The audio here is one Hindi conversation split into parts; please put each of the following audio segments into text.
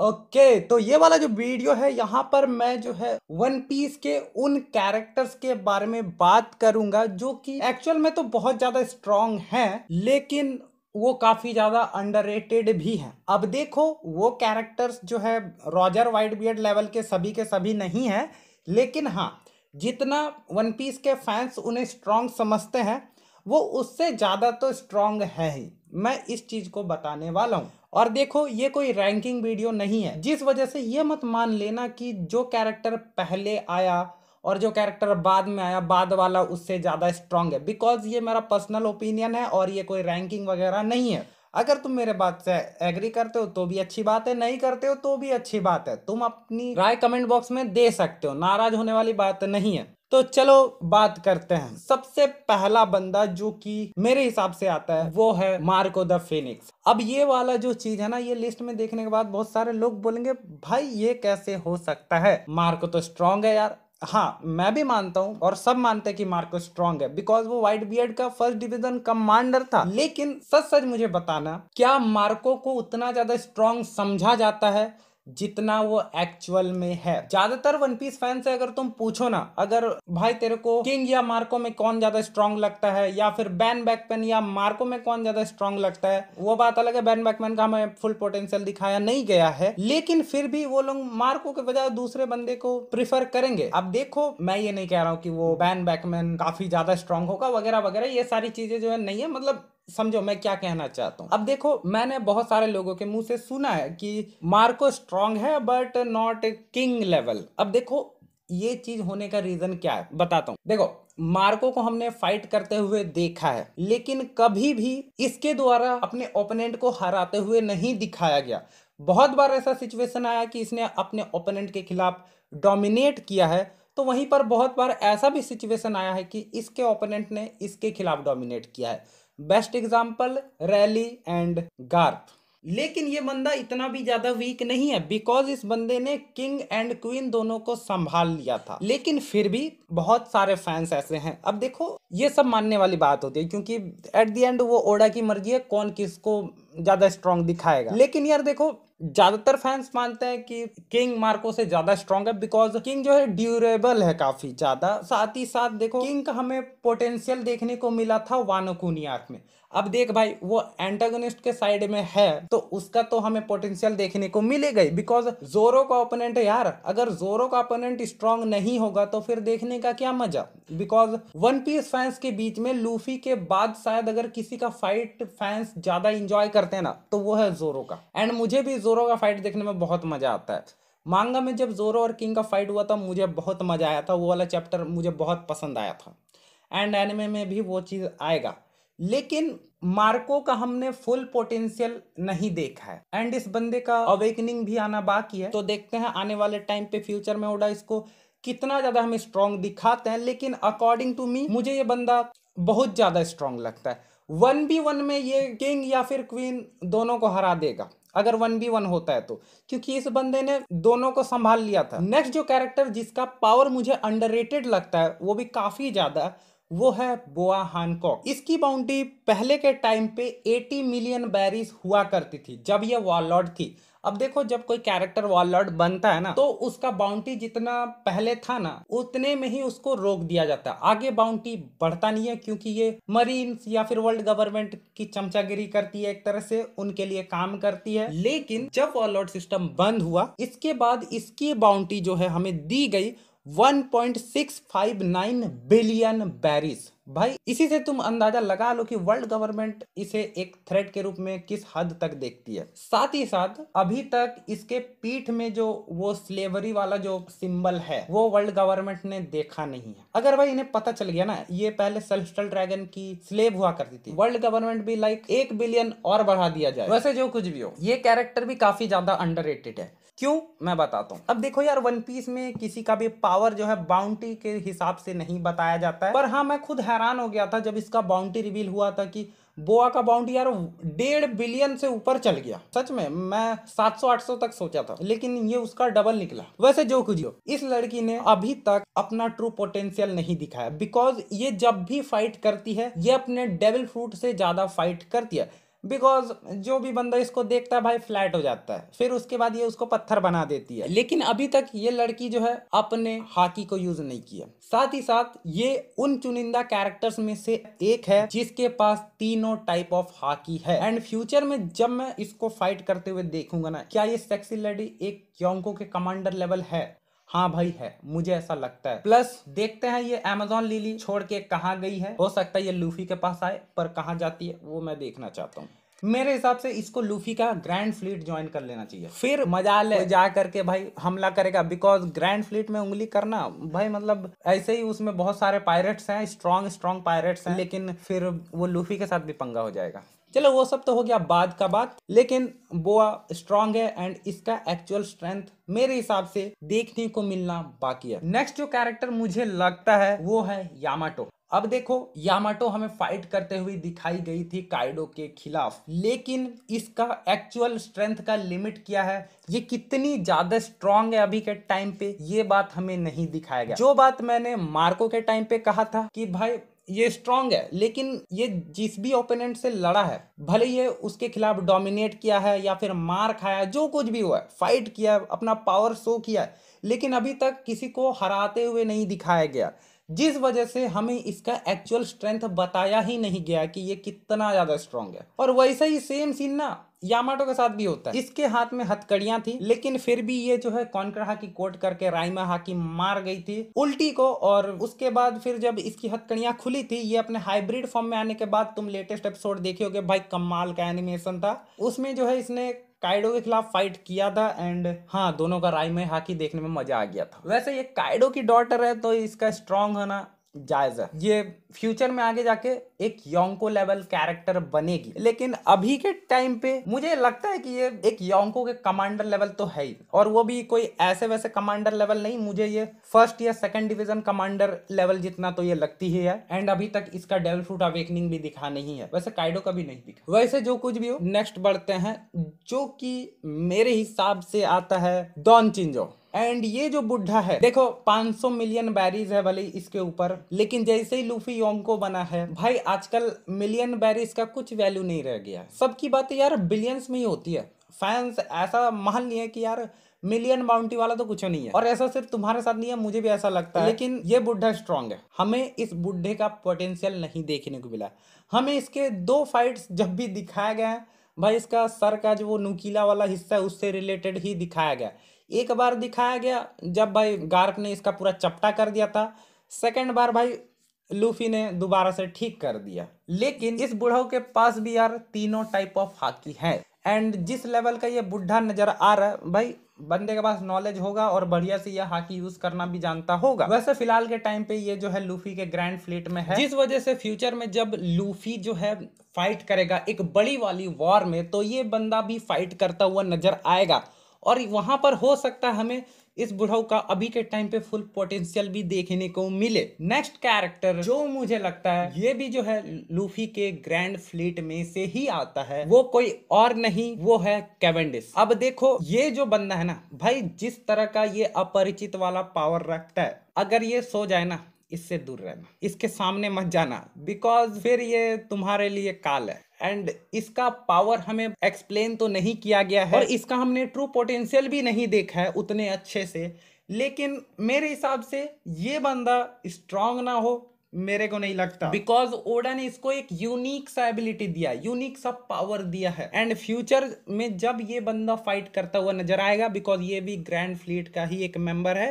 ओके okay, तो ये वाला जो वीडियो है यहाँ पर मैं जो है वन पीस के उन कैरेक्टर्स के बारे में बात करूंगा जो कि एक्चुअल में तो बहुत ज़्यादा स्ट्रांग हैं लेकिन वो काफ़ी ज़्यादा अंडर भी हैं अब देखो वो कैरेक्टर्स जो है रॉजर वाइट बियड लेवल के सभी के सभी नहीं हैं लेकिन हाँ जितना वन पीस के फैंस उन्हें स्ट्रांग समझते हैं वो उससे ज़्यादा तो स्ट्रांग है ही मैं इस चीज़ को बताने वाला हूँ और देखो ये कोई रैंकिंग वीडियो नहीं है जिस वजह से ये मत मान लेना कि जो कैरेक्टर पहले आया और जो कैरेक्टर बाद में आया बाद वाला उससे ज़्यादा स्ट्रांग है बिकॉज ये मेरा पर्सनल ओपिनियन है और ये कोई रैंकिंग वगैरह नहीं है अगर तुम मेरे बात से एग्री करते हो तो भी अच्छी बात है नहीं करते हो तो भी अच्छी बात है तुम अपनी राय कमेंट बॉक्स में दे सकते हो नाराज होने वाली बात नहीं है तो चलो बात करते हैं सबसे पहला बंदा जो कि मेरे हिसाब से आता है वो है मार्को द फिनिक्स अब ये वाला जो चीज है ना ये लिस्ट में देखने के बाद बहुत सारे लोग बोलेंगे भाई ये कैसे हो सकता है मार्को तो स्ट्रांग है यार हाँ मैं भी मानता हूँ और सब मानते हैं कि मार्को स्ट्रांग है बिकॉज वो व्हाइट बियर्ड का फर्स्ट डिवीजन कमांडर था लेकिन सच सच मुझे बताना क्या मार्को को उतना ज्यादा स्ट्रांग समझा जाता है जितना वो एक्चुअल में है ज्यादातर वन पीस फैन से अगर तुम पूछो ना अगर भाई तेरे को किंग या मार्को में कौन ज्यादा स्ट्रांग लगता है या फिर बैन बैकमैन या मार्को में कौन ज्यादा स्ट्रांग लगता है वो बात अलग है बैन बैकमैन का हमें फुल पोटेंशियल दिखाया नहीं गया है लेकिन फिर भी वो लोग मार्को के बजाय दूसरे बंदे को प्रिफर करेंगे अब देखो मैं ये नहीं कह रहा हूँ कि वो बैन बैकमैन काफी ज्यादा स्ट्रांग होगा वगैरह वगैरह ये सारी चीजें जो है नहीं है मतलब समझो मैं क्या कहना चाहता हूँ अब देखो मैंने बहुत सारे लोगों के मुंह से सुना है कि मार्को स्ट्रांग है बट नॉट किंग लेवल अब देखो ये चीज होने का रीजन क्या है बताता हूँ देखो मार्को को हमने फाइट करते हुए देखा है लेकिन कभी भी इसके द्वारा अपने ओपोनेंट को हराते हुए नहीं दिखाया गया बहुत बार ऐसा सिचुएशन आया कि इसने अपने ओपोनेंट के खिलाफ डोमिनेट किया है तो वहीं पर बहुत बार ऐसा भी सिचुएशन आया है कि इसके ओपोनेंट ने इसके खिलाफ डोमिनेट किया है best example Rayleigh and Garp लेकिन ये बंदा इतना भी ज्यादा वीक नहीं है बिकॉज इस बंदे ने किंग एंड क्वीन दोनों को संभाल लिया था लेकिन फिर भी बहुत सारे फैंस ऐसे हैं अब देखो ये सब मानने वाली बात होती है क्योंकि एट द एंड वो ओडा की मर्जी है कौन किसको ज्यादा स्ट्रांग दिखाएगा लेकिन यार देखो ज्यादातर फैंस मानते हैं कि किंग मार्को से ज्यादा स्ट्रॉन्ग है बिकॉज किंग जो है ड्यूरेबल है काफी ज्यादा साथ ही साथ देखो किंग का हमें पोटेंशियल देखने को मिला था वानोकुनी आर्क में अब देख भाई वो एंटागोनिस्ट के साइड में है तो उसका तो हमें पोटेंशियल देखने को मिलेगा बिकॉज जोरो का ओपोनेंट यार अगर जोरो का ओपोनेंट स्ट्रांग नहीं होगा तो फिर देखने का क्या मजा बिकॉज वन पीस फैंस के बीच में लूफी के बाद शायद अगर किसी का फाइट फैंस ज्यादा इंजॉय करते हैं ना तो वो है जोरो का एंड मुझे भी जोरो का फाइट देखने में बहुत मजा आता है मांगा में जब जोरो और किंग का फाइट हुआ था मुझे बहुत मजा आया था वो वाला चैप्टर मुझे बहुत पसंद आया था एंड एनिमे में भी वो चीज़ आएगा लेकिन मार्को का हमने फुल पोटेंशियल नहीं देखा है एंड इस बंदे का अवेकनिंग भी आना बाकी है तो देखते हैं आने वाले टाइम पे फ्यूचर में ओडा इसको कितना ज़्यादा हम स्ट्रॉन्ग दिखाते हैं लेकिन अकॉर्डिंग टू मी मुझे ये बंदा बहुत ज़्यादा स्ट्रॉन्ग लगता है वन बी वन में ये किंग या फिर क्वीन दोनों को हरा देगा अगर वन बी वन होता है तो क्योंकि इस बंदे ने दोनों को संभाल लिया था नेक्स्ट जो कैरेक्टर जिसका पावर मुझे अंडर लगता है वो भी काफ़ी ज़्यादा वो है बोआ हानकॉक इसकी बाउंड्री पहले के टाइम पे 80 मिलियन बैरिस हुआ करती थी जब ये वॉलॉर्ड थी अब देखो जब कोई कैरेक्टर वॉलॉर्ड बनता है ना तो उसका बाउंड्री जितना पहले था ना उतने में ही उसको रोक दिया जाता है आगे बाउंड्री बढ़ता नहीं है क्योंकि ये मरीन या फिर वर्ल्ड गवर्नमेंट की चमचागिरी करती है एक तरह से उनके लिए काम करती है लेकिन जब वॉलॉर्ड सिस्टम बंद हुआ इसके बाद इसकी बाउंड्री जो है हमें दी गई 1.659 बिलियन बैरिस भाई इसी से तुम अंदाजा लगा लो कि वर्ल्ड गवर्नमेंट इसे एक थ्रेट के रूप में किस हद तक देखती है साथ ही साथ अभी तक इसके पीठ में जो वो स्लेवरी वाला जो सिंबल है वो वर्ल्ड गवर्नमेंट ने देखा नहीं है अगर भाई इन्हें पता चल गया ना ये पहले सेल्स्टल ड्रैगन की स्लेव हुआ करती थी वर्ल्ड गवर्नमेंट भी लाइक एक बिलियन और बढ़ा दिया जाए वैसे जो कुछ भी हो ये कैरेक्टर भी काफी ज्यादा अंडर है क्यों मैं बताता हूँ अब देखो यार वन पीस में किसी का भी पावर जो है बाउंटी के हिसाब से नहीं बताया जाता है पर हाँ मैं खुद हैरान हो गया था जब इसका बाउंटी रिवील हुआ था कि बोआ का बाउंड्री यार डेढ़ बिलियन से ऊपर चल गया सच में मैं 700-800 तक सोचा था लेकिन ये उसका डबल निकला वैसे जो कुछ हो इस लड़की ने अभी तक अपना ट्रू पोटेंशियल नहीं दिखाया बिकॉज ये जब भी फाइट करती है ये अपने डेविल फ्रूट से ज्यादा फाइट करती है बिकॉज जो भी बंदा इसको देखता है भाई फ्लैट हो जाता है फिर उसके बाद ये उसको पत्थर बना देती है लेकिन अभी तक ये लड़की जो है अपने हाकी को यूज नहीं किया साथ ही साथ ये उन चुनिंदा कैरेक्टर्स में से एक है जिसके पास तीनों टाइप ऑफ हाकी है एंड फ्यूचर में जब मैं इसको फाइट करते हुए देखूंगा ना क्या ये सेक्सी लेडी एक योंको के कमांडर लेवल है हाँ भाई है मुझे ऐसा लगता है प्लस देखते हैं ये अमेजोन लिली छोड़ के कहाँ गई है हो सकता है ये लूफी के पास आए पर कहाँ जाती है वो मैं देखना चाहता हूँ मेरे हिसाब से इसको लूफी का ग्रैंड फ्लीट ज्वाइन कर लेना चाहिए फिर मजा ले जा करके भाई हमला करेगा बिकॉज ग्रैंड फ्लीट में उंगली करना भाई मतलब ऐसे ही उसमें बहुत सारे पायरेट्स हैं स्ट्रॉन्ग स्ट्रॉन्ग पायरेट्स हैं लेकिन फिर वो लूफी के साथ भी पंगा हो जाएगा चलो वो सब तो हो गया बाद का बात लेकिन बोआ स्ट्रांग है एंड इसका एक्चुअल स्ट्रेंथ मेरे हिसाब से देखने को मिलना बाकी है नेक्स्ट जो कैरेक्टर मुझे लगता है वो है यामाटो अब देखो यामाटो हमें फाइट करते हुए दिखाई गई थी काइडो के खिलाफ लेकिन इसका एक्चुअल स्ट्रेंथ का लिमिट क्या है ये कितनी ज़्यादा स्ट्रांग है अभी के टाइम पे ये बात हमें नहीं दिखाया गया जो बात मैंने मार्को के टाइम पे कहा था कि भाई ये स्ट्रांग है लेकिन ये जिस भी ओपोनेंट से लड़ा है भले ये उसके खिलाफ डोमिनेट किया है या फिर मार खाया जो कुछ भी हुआ है फाइट किया है अपना पावर शो किया है लेकिन अभी तक किसी को हराते हुए नहीं दिखाया गया जिस वजह से हमें इसका एक्चुअल स्ट्रेंथ बताया ही नहीं गया कि ये कितना ज़्यादा स्ट्रांग है और वैसे ही सेम सीन ना यामाटो के साथ भी होता है इसके हाथ में हथकड़ियां थी लेकिन फिर भी ये जो है कौनकड़ा की कोट करके राइमा हाकी मार गई थी उल्टी को और उसके बाद फिर जब इसकी हथकड़ियां खुली थी ये अपने हाइब्रिड फॉर्म में आने के बाद तुम लेटेस्ट एपिसोड देखे भाई कमाल का एनिमेशन था उसमें जो है इसने काइडो के खिलाफ फाइट किया था एंड हाँ दोनों का राय में हाकी देखने में मजा आ गया था वैसे ये काइडो की डॉटर है तो इसका स्ट्रांग होना जायज है ये फ्यूचर में आगे जाके एक योंको लेवल कैरेक्टर बनेगी लेकिन अभी के टाइम पे मुझे लगता है कि ये एक योंको के कमांडर लेवल तो है ही और वो भी कोई ऐसे वैसे कमांडर लेवल नहीं मुझे ये फर्स्ट या सेकंड डिवीजन कमांडर लेवल जितना तो ये लगती ही है एंड अभी तक इसका डेवल फ्रूट अवेकनिंग भी दिखा नहीं है वैसे काइडो का भी नहीं दिखा वैसे जो कुछ भी हो नेक्स्ट बढ़ते हैं जो की मेरे हिसाब से आता है डॉन चिंजो एंड ये जो बुढ़ा है देखो 500 मिलियन बैरीज है भले इसके ऊपर लेकिन जैसे ही लूफी योंग को बना है भाई आजकल मिलियन बैरीज का कुछ वैल्यू नहीं रह गया सबकी बात यार बिलियंस में ही होती है फैंस ऐसा मान है कि यार मिलियन बाउंटी वाला तो कुछ नहीं है और ऐसा सिर्फ तुम्हारे साथ नहीं है मुझे भी ऐसा लगता है लेकिन ये बुढ़ा स्ट्रांग है हमें इस बुढ़े का पोटेंशियल नहीं देखने को मिला हमें इसके दो फाइट्स जब भी दिखाया गया है भाई इसका सर का जो वो नुकीला वाला हिस्सा है उससे रिलेटेड ही दिखाया गया है एक बार दिखाया गया जब भाई गार्क ने इसका पूरा चपटा कर दिया था सेकेंड बार भाई लूफी ने दोबारा से ठीक कर दिया लेकिन इस बुढ़ऊ के पास भी यार तीनों टाइप ऑफ हाकी है एंड जिस लेवल का ये बुढ़ा नजर आ रहा है भाई बंदे के पास नॉलेज होगा और बढ़िया से यह हाकी यूज करना भी जानता होगा वैसे फिलहाल के टाइम पे ये जो है लूफी के ग्रैंड फ्लीट में है जिस वजह से फ्यूचर में जब लूफी जो है फाइट करेगा एक बड़ी वाली वॉर में तो ये बंदा भी फाइट करता हुआ नजर आएगा और वहाँ पर हो सकता है हमें इस बुढ़ऊ का अभी के टाइम पे फुल पोटेंशियल भी देखने को मिले नेक्स्ट कैरेक्टर जो मुझे लगता है ये भी जो है लूफी के ग्रैंड फ्लीट में से ही आता है वो कोई और नहीं वो है कैवेंडिस अब देखो ये जो बंदा है ना भाई जिस तरह का ये अपरिचित वाला पावर रखता है अगर ये सो जाए ना इससे दूर रहना इसके सामने मत जाना बिकॉज फिर ये तुम्हारे लिए काल है एंड इसका पावर हमें एक्सप्लेन तो नहीं किया गया है और इसका हमने ट्रू पोटेंशियल भी नहीं देखा है उतने अच्छे से लेकिन मेरे हिसाब से ये बंदा स्ट्रांग ना हो मेरे को नहीं लगता बिकॉज ओडा ने इसको एक यूनिक सा एबिलिटी दिया यूनिक सा पावर दिया है एंड फ्यूचर में जब ये बंदा फाइट करता हुआ नजर आएगा बिकॉज ये भी ग्रैंड फ्लीट का ही एक मेंबर है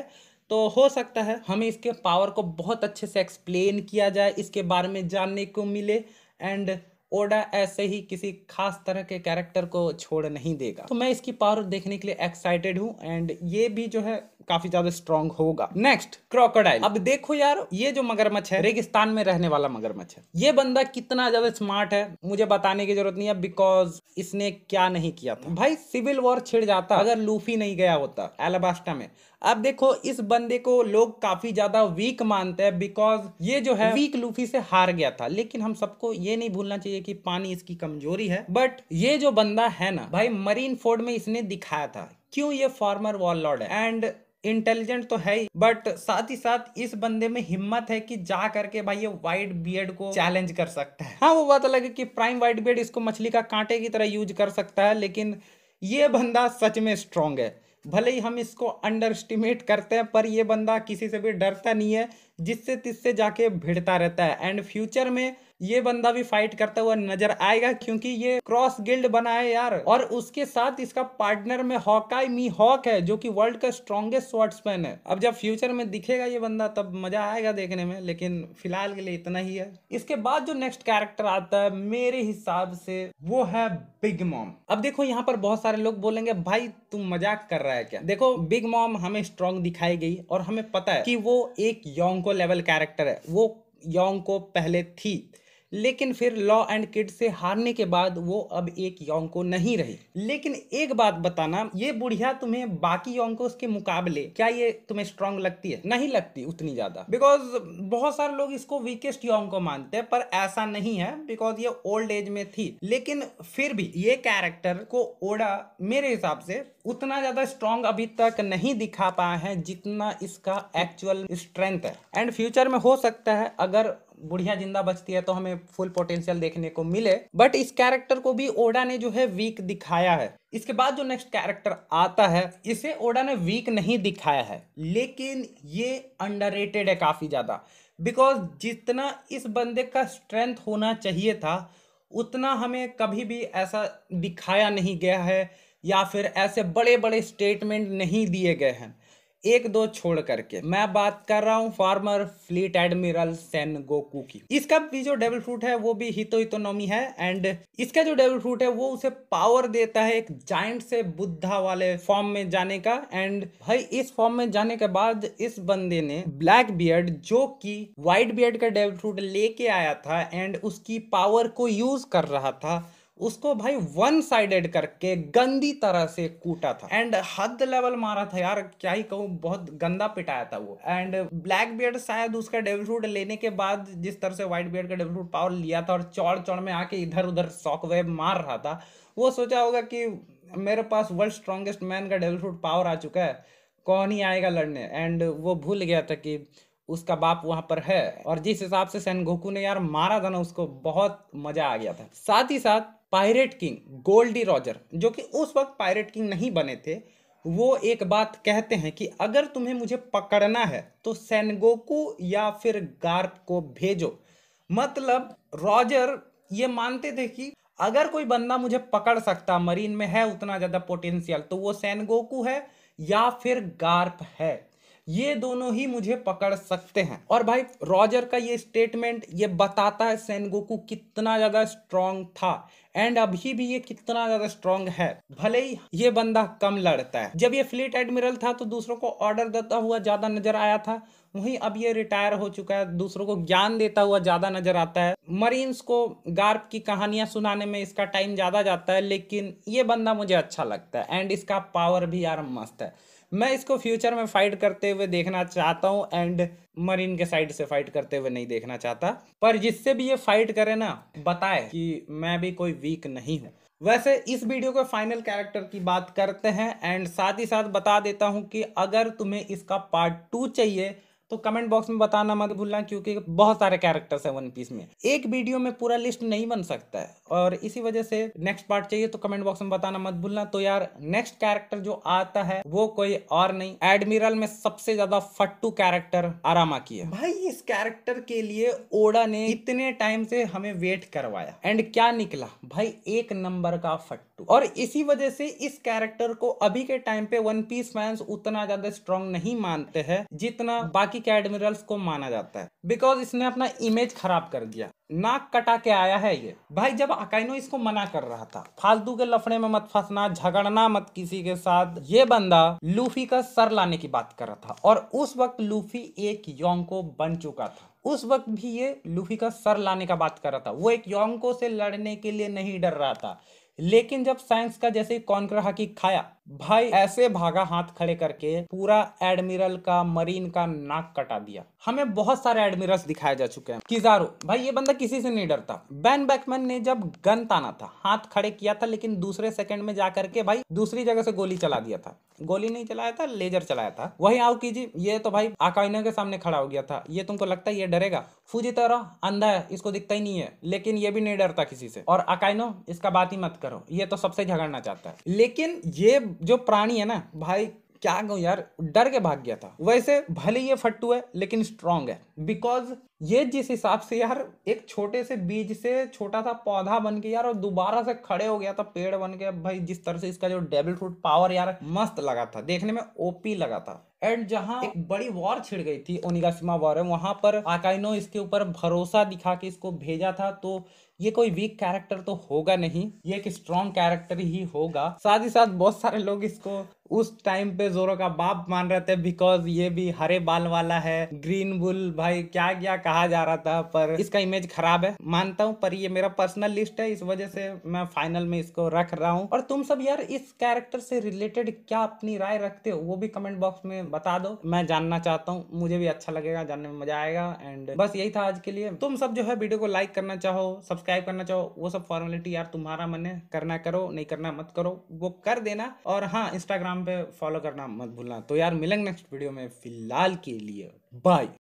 तो हो सकता है हमें इसके पावर को बहुत अच्छे से एक्सप्लेन किया जाए इसके बारे में जानने को मिले एंड ओडा ऐसे ही किसी खास तरह के कैरेक्टर को छोड़ नहीं देगा तो मैं इसकी पावर देखने के लिए एक्साइटेड हूँ एंड ये भी जो है काफी ज्यादा स्ट्रॉन्ग होगा नेक्स्ट क्रोकोडाइल अब देखो यार ये जो मगरमच्छ है रेगिस्तान में रहने वाला मगरमच्छ है ये बंदा कितना ज्यादा स्मार्ट है मुझे बताने की जरूरत नहीं है बिकॉज इसने क्या नहीं किया था भाई सिविल वॉर छिड़ जाता अगर लूफी नहीं गया होता एलाबास्टा में अब देखो इस बंदे को लोग काफी ज्यादा वीक मानते हैं बिकॉज ये जो है वीक लूफी से हार गया था लेकिन हम सबको ये नहीं भूलना चाहिए कि पानी इसकी कमजोरी है बट ये जो बंदा है ना भाई मरीन फोर्ड में इसने दिखाया था क्यों ये फॉर्मर वॉल लॉर्ड है एंड इंटेलिजेंट तो है ही बट साथ ही साथ इस बंदे में हिम्मत है कि जा करके भाई ये वाइट बियड को चैलेंज कर सकता है हाँ वो बात अलग है कि प्राइम वाइट बियड इसको मछली का कांटे की तरह यूज कर सकता है लेकिन ये बंदा सच में स्ट्रांग है भले ही हम इसको अंडर एस्टिमेट करते हैं पर यह बंदा किसी से भी डरता नहीं है जिससे तिससे जाके भिड़ता रहता है एंड फ्यूचर में ये बंदा भी फाइट करता हुआ नजर आएगा क्योंकि ये क्रॉस गिल्ड बना है यार और उसके साथ इसका पार्टनर में हॉकाई मी हॉक है जो कि वर्ल्ड का स्ट्रॉन्गेस्ट स्वॉर्ट्समैन है अब जब फ्यूचर में दिखेगा ये बंदा तब मजा आएगा देखने में लेकिन फिलहाल के लिए इतना ही है इसके बाद जो नेक्स्ट कैरेक्टर आता है मेरे हिसाब से वो है बिग मॉम अब देखो यहाँ पर बहुत सारे लोग बोलेंगे भाई तुम मजाक कर रहा है क्या देखो बिग मॉम हमें स्ट्रॉन्ग दिखाई गई और हमें पता है कि वो एक यौंग योंग को लेवल कैरेक्टर है वो यौंग को पहले थी लेकिन फिर लॉ एंड किड से हारने के बाद वो अब एक यौंको नहीं रही लेकिन एक बात बताना ये बुढ़िया तुम्हें बाकी यौंको के मुकाबले क्या ये तुम्हें स्ट्रांग लगती है नहीं लगती उतनी ज्यादा बिकॉज बहुत सारे लोग इसको वीकेस्ट यौंको मानते हैं पर ऐसा नहीं है बिकॉज ये ओल्ड एज में थी लेकिन फिर भी ये कैरेक्टर को ओडा मेरे हिसाब से उतना ज्यादा स्ट्रांग अभी तक नहीं दिखा पाए हैं जितना इसका एक्चुअल स्ट्रेंथ है एंड फ्यूचर में हो सकता है अगर बुढ़िया जिंदा बचती है तो हमें फुल पोटेंशियल देखने को मिले बट इस कैरेक्टर को भी ओडा ने जो है वीक दिखाया है इसके बाद जो नेक्स्ट कैरेक्टर आता है इसे ओडा ने वीक नहीं दिखाया है लेकिन ये अंडर है काफ़ी ज़्यादा बिकॉज जितना इस बंदे का स्ट्रेंथ होना चाहिए था उतना हमें कभी भी ऐसा दिखाया नहीं गया है या फिर ऐसे बड़े बड़े स्टेटमेंट नहीं दिए गए हैं एक दो छोड़ करके मैं बात कर रहा हूँ former fleet admiral Sengoku की इसका भी जो डेबल फ्रूट है वो भी हितो इतोनोमी है एंड इसका जो डेबल फ्रूट है वो उसे पावर देता है एक जाइंट से बुद्धा वाले फॉर्म में जाने का एंड भाई इस फॉर्म में जाने के बाद इस बंदे ने ब्लैक बियर्ड जो कि व्हाइट बियर्ड का डेबल फ्रूट लेके आया था एंड उसकी पावर को यूज कर रहा था उसको भाई वन साइडेड करके गंदी तरह से कूटा था एंड हद लेवल मारा था यार क्या ही कहूँ बहुत गंदा पिटाया था वो एंड ब्लैक बियर्ड शायद उसका डेविल रूट लेने के बाद जिस तरह से व्हाइट बियर्ड का डेविल रूट पावर लिया था और चौड़ चौड़ में आके इधर उधर शॉक वेब मार रहा था वो सोचा होगा कि मेरे पास वर्ल्ड स्ट्रॉन्गेस्ट मैन का डेविल रूट पावर आ चुका है कौन ही आएगा लड़ने एंड वो भूल गया था कि उसका बाप वहां पर है और जिस हिसाब से गोकू ने यार मारा था ना उसको बहुत मजा आ गया था साथ ही साथ पायरेट किंग गोल्डी रॉजर जो कि उस वक्त पायरेट किंग नहीं बने थे वो एक बात कहते हैं कि अगर तुम्हें मुझे पकड़ना है तो सैनगोकू या फिर गार्प को भेजो मतलब रॉजर ये मानते थे कि अगर कोई बंदा मुझे पकड़ सकता मरीन में है उतना ज़्यादा पोटेंशियल तो वो सैनगोकू है या फिर गार्प है ये दोनों ही मुझे पकड़ सकते हैं और भाई रॉजर का ये स्टेटमेंट ये बताता है सेनगोकू कितना ज़्यादा स्ट्रांग था एंड अभी भी ये कितना ज़्यादा स्ट्रांग है भले ही ये बंदा कम लड़ता है जब ये फ्लीट एडमिरल था तो दूसरों को ऑर्डर देता हुआ ज़्यादा नजर आया था वहीं अब ये रिटायर हो चुका है दूसरों को ज्ञान देता हुआ ज़्यादा नजर आता है मरीन्स को गार्प की कहानियां सुनाने में इसका टाइम ज़्यादा जाता है लेकिन ये बंदा मुझे अच्छा लगता है एंड इसका पावर भी यार मस्त है मैं इसको फ्यूचर में फाइट करते हुए देखना चाहता हूँ एंड मरीन के साइड से फाइट करते हुए नहीं देखना चाहता पर जिससे भी ये फाइट करे ना बताए कि मैं भी कोई वीक नहीं हूँ वैसे इस वीडियो के फाइनल कैरेक्टर की बात करते हैं एंड साथ ही साथ बता देता हूँ कि अगर तुम्हें इसका पार्ट टू चाहिए तो कमेंट बॉक्स में बताना मत भूलना क्योंकि बहुत सारे कैरेक्टर्स हैं वन पीस में एक वीडियो में पूरा लिस्ट नहीं बन सकता है और इसी वजह से नेक्स्ट पार्ट चाहिए तो कमेंट बॉक्स में बताना मत भूलना तो यार नेक्स्ट कैरेक्टर जो आता है वो कोई और नहीं एडमिरल में सबसे ज्यादा फट्टू कैरेक्टर आरामा की है भाई इस कैरेक्टर के लिए ओडा ने इतने टाइम से हमें वेट करवाया एंड क्या निकला भाई एक नंबर का फट्टू और इसी वजह से इस कैरेक्टर को अभी के टाइम पे वन पीस फैंस उतना ज्यादा स्ट्रॉन्ग नहीं मानते हैं जितना बाकी के एडमिरल्स को माना जाता है बिकॉज इसने अपना इमेज खराब कर दिया नाक कटा के आया है ये भाई जब अकाइनो इसको मना कर रहा था फालतू के लफड़े में मत फंसना झगड़ना मत किसी के साथ ये बंदा लूफी का सर लाने की बात कर रहा था और उस वक्त लूफी एक योंको बन चुका था उस वक्त भी ये लूफी का सर लाने का बात कर रहा था वो एक योंको से लड़ने के लिए नहीं डर रहा था लेकिन जब साइंस का जैसे कॉन्कर हाकी खाया भाई ऐसे भागा हाथ खड़े करके पूरा एडमिरल का मरीन का नाक कटा दिया हमें बहुत सारे एडमिरल्स दिखाए जा चुके हैं किजारो भाई ये बंदा किसी से नहीं डरता बैन बैकमैन ने जब गन ताना था हाथ खड़े किया था लेकिन दूसरे सेकंड में जाकर के भाई दूसरी जगह से गोली चला दिया था गोली नहीं चलाया था लेजर चलाया था वही आओ कीजिए ये तो भाई आकाइना के सामने खड़ा हो गया था ये तुमको लगता है ये डरेगा फूजी तरह अंधा है इसको दिखता ही नहीं है लेकिन ये भी नहीं डरता किसी से और अकाइनो इसका बात ही मत करो ये तो सबसे झगड़ना चाहता है लेकिन ये जो प्राणी है ना भाई क्या कहूँ यार डर के भाग गया था वैसे भले ये फट्टू है लेकिन स्ट्रांग है बिकॉज ये जिस हिसाब से यार एक छोटे से बीज से छोटा सा पौधा बन के यार और दोबारा से खड़े हो गया था पेड़ बन के भाई जिस तरह से इसका जो डेबल फ्रूट पावर यार मस्त लगा था देखने में ओपी लगा था एंड जहां एक बड़ी वॉर छिड़ गई थी ओनिगासिमा वॉर है वहां पर आकाइनो इसके ऊपर भरोसा दिखा के इसको भेजा था तो ये कोई वीक कैरेक्टर तो होगा नहीं ये एक स्ट्रॉन्ग कैरेक्टर ही होगा साथ ही साथ बहुत सारे लोग इसको उस टाइम पे जोरो का बाप मान रहे थे बिकॉज ये भी हरे बाल वाला है ग्रीन बुल भाई क्या क्या कहा जा रहा था पर इसका इमेज खराब है मानता हूँ पर ये मेरा पर्सनल लिस्ट है इस वजह से मैं फाइनल में इसको रख रहा हूँ और तुम सब यार इस कैरेक्टर से रिलेटेड क्या अपनी राय रखते हो वो भी कमेंट बॉक्स में बता दो मैं जानना चाहता हूँ मुझे भी अच्छा लगेगा जानने में मजा आएगा एंड बस यही था आज के लिए तुम सब जो है वीडियो को लाइक करना चाहो सब्सक्राइब करना चाहो वो सब फॉर्मेलिटी यार तुम्हारा मन है करना करो नहीं करना मत करो वो कर देना और हाँ इंस्टाग्राम इंस्टाग्राम पे फॉलो करना मत भूलना तो यार मिलेंगे नेक्स्ट वीडियो में फिलहाल के लिए बाय